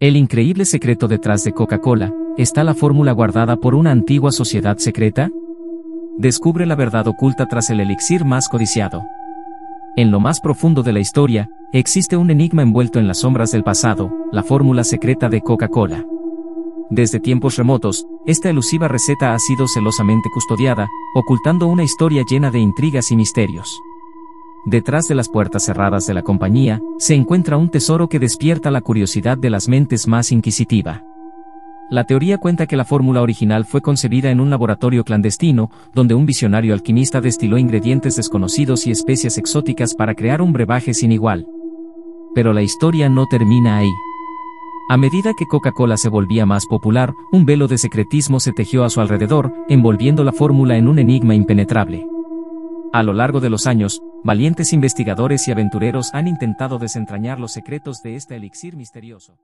El increíble secreto detrás de Coca-Cola, ¿está la fórmula guardada por una antigua sociedad secreta? Descubre la verdad oculta tras el elixir más codiciado. En lo más profundo de la historia, existe un enigma envuelto en las sombras del pasado, la fórmula secreta de Coca-Cola. Desde tiempos remotos, esta elusiva receta ha sido celosamente custodiada, ocultando una historia llena de intrigas y misterios. Detrás de las puertas cerradas de la compañía, se encuentra un tesoro que despierta la curiosidad de las mentes más inquisitiva. La teoría cuenta que la fórmula original fue concebida en un laboratorio clandestino, donde un visionario alquimista destiló ingredientes desconocidos y especias exóticas para crear un brebaje sin igual. Pero la historia no termina ahí. A medida que Coca-Cola se volvía más popular, un velo de secretismo se tejió a su alrededor, envolviendo la fórmula en un enigma impenetrable. A lo largo de los años, Valientes investigadores y aventureros han intentado desentrañar los secretos de este elixir misterioso.